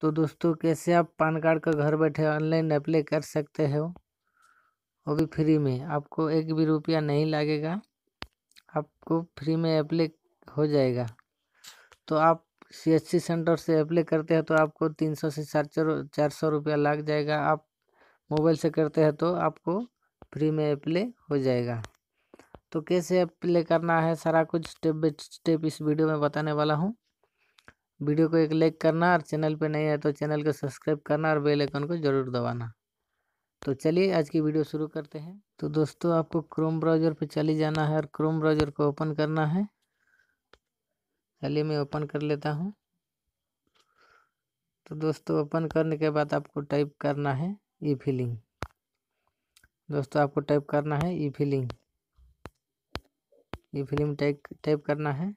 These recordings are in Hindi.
तो दोस्तों कैसे आप पान कार्ड का घर बैठे ऑनलाइन अप्लाई कर सकते हो वो भी फ्री में आपको एक भी रुपया नहीं लगेगा आपको फ्री में अप्लाई हो जाएगा तो आप सी एस सी सेंटर से अप्लाई करते हैं तो आपको तीन सौ से चार सौ चार सौ रुपया लग जाएगा आप मोबाइल से करते हैं तो आपको फ्री में अप्लाई हो जाएगा तो कैसे अप्लाई करना है सारा कुछ स्टेप बाई स्टेप इस वीडियो में बताने वाला हूँ वीडियो को एक लाइक करना और चैनल पर नहीं है तो चैनल को सब्सक्राइब करना और बेल आइकन को ज़रूर दबाना तो चलिए आज की वीडियो शुरू करते हैं तो दोस्तों आपको क्रोम ब्राउज़र पर चले जाना है और क्रोम ब्राउज़र को ओपन करना है चलिए मैं ओपन कर लेता हूँ तो दोस्तों ओपन करने के बाद आपको टाइप करना है ई फिलिंग दोस्तों आपको टाइप करना है e filing e filing type type करना है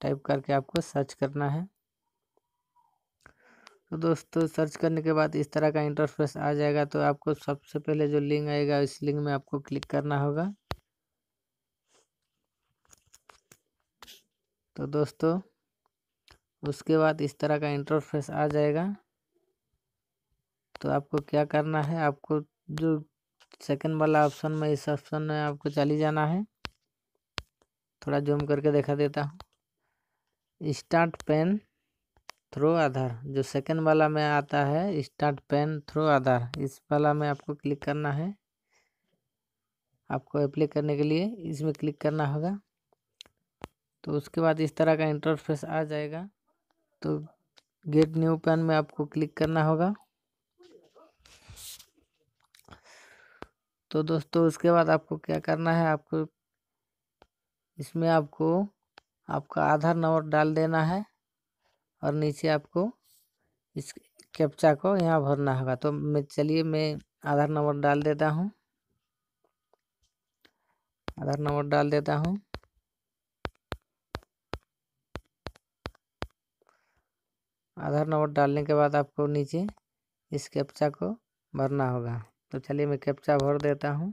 टाइप करके आपको सर्च करना है तो दोस्तों सर्च करने के बाद इस तरह का इंटरफेस आ जाएगा तो आपको सबसे पहले जो लिंक आएगा इस लिंक में आपको क्लिक करना होगा तो दोस्तों उसके बाद इस तरह का इंटरफेस आ जाएगा तो आपको क्या करना है आपको जो सेकंड वाला ऑप्शन में इस ऑप्शन में आपको चली जाना है थोड़ा जूम करके देखा देता हूँ स्टार्ट पेन थ्रो आधार जो सेकेंड वाला में आता है स्टार्ट पेन थ्रो आधार इस वाला में आपको क्लिक करना है आपको अप्लाई करने के लिए इसमें क्लिक करना होगा तो उसके बाद इस तरह का इंटरफेस आ जाएगा तो गेट न्यू पेन में आपको क्लिक करना होगा तो दोस्तों उसके बाद आपको क्या करना है आपको इसमें आपको आपका आधार नंबर डाल देना है और नीचे आपको इस कैप्चा को यहाँ भरना होगा तो मैं चलिए मैं आधार नंबर डाल देता हूँ आधार नंबर डाल देता हूँ आधार नंबर डालने के बाद आपको नीचे इस कैप्चा को भरना होगा तो चलिए मैं कैप्चा भर देता हूँ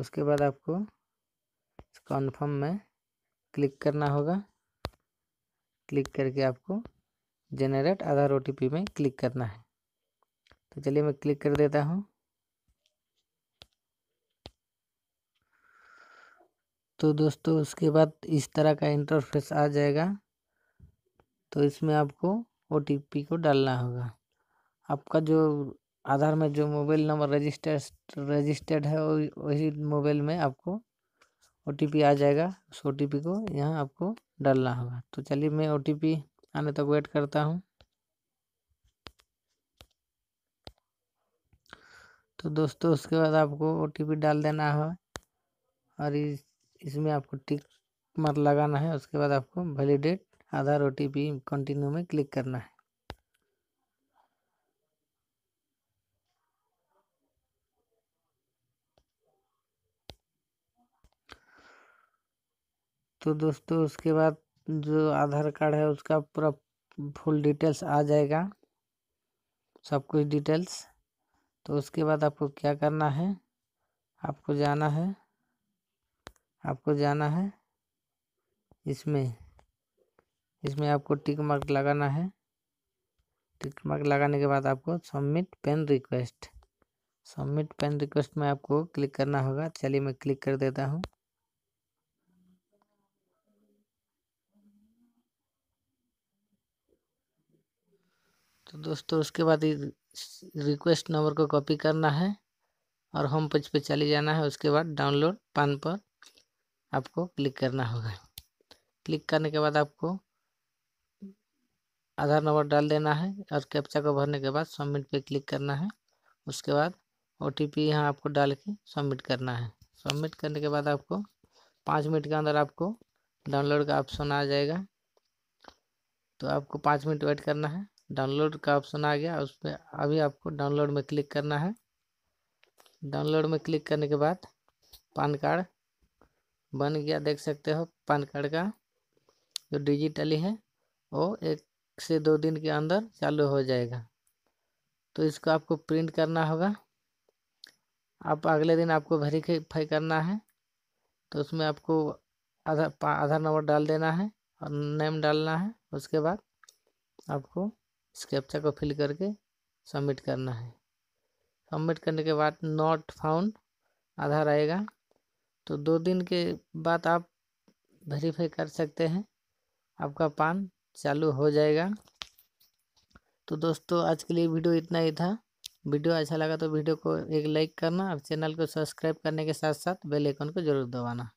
उसके बाद आपको कन्फर्म में क्लिक करना होगा क्लिक करके आपको जेनरेट आधार ओ में क्लिक करना है तो चलिए मैं क्लिक कर देता हूँ तो दोस्तों उसके बाद इस तरह का इंटरफेस आ जाएगा तो इसमें आपको ओ को डालना होगा आपका जो आधार में जो मोबाइल नंबर रजिस्टर रजिस्टर्ड है वही मोबाइल में आपको ओ आ जाएगा उस ओ को यहाँ आपको डालना होगा तो चलिए मैं ओ आने तक वेट करता हूँ तो दोस्तों उसके बाद आपको ओ डाल देना है और इस इसमें आपको टिक मत लगाना है उसके बाद आपको वैलिडेट आधार ओ कंटिन्यू में क्लिक करना है तो दोस्तों उसके बाद जो आधार कार्ड है उसका पूरा फुल डिटेल्स आ जाएगा सब कुछ डिटेल्स तो उसके बाद आपको क्या करना है आपको जाना है आपको जाना है इसमें इसमें आपको टिक मार्क लगाना है टिक मार्क लगाने के बाद आपको submit PAN request submit PAN request में आपको क्लिक करना होगा चलिए मैं क्लिक कर देता हूँ तो दोस्तों उसके बाद रिक्वेस्ट नंबर को कॉपी करना है और होम पेज पे चले जाना है उसके बाद डाउनलोड पान पर आपको क्लिक करना होगा क्लिक करने के बाद आपको आधार नंबर डाल देना है और कैप्चा को भरने के बाद सबमिट पे क्लिक करना है उसके बाद ओ टी पी यहाँ आपको डाल के सबमिट करना है सबमिट करने के बाद आपको पाँच मिनट के अंदर आपको डाउनलोड का ऑप्शन आ जाएगा तो आपको पाँच मिनट वेट करना है डाउनलोड का ऑप्शन आ गया उस पर अभी आपको डाउनलोड में क्लिक करना है डाउनलोड में क्लिक करने के बाद पान कार्ड बन गया देख सकते हो पान कार्ड का जो डिजिटली है वो एक से दो दिन के अंदर चालू हो जाएगा तो इसको आपको प्रिंट करना होगा आप अगले दिन आपको वेरीफाई करना है तो उसमें आपको आधार आधार नंबर डाल देना है और नेम डालना है उसके बाद आपको इस कैप्चा को फिल करके सबमिट करना है सबमिट करने के बाद नॉट फाउंड आधार आएगा तो दो दिन के बाद आप वेरीफाई कर सकते हैं आपका पान चालू हो जाएगा तो दोस्तों आज के लिए वीडियो इतना ही था वीडियो अच्छा लगा तो वीडियो को एक लाइक करना और चैनल को सब्सक्राइब करने के साथ साथ बेल आइकन को जरूर दबाना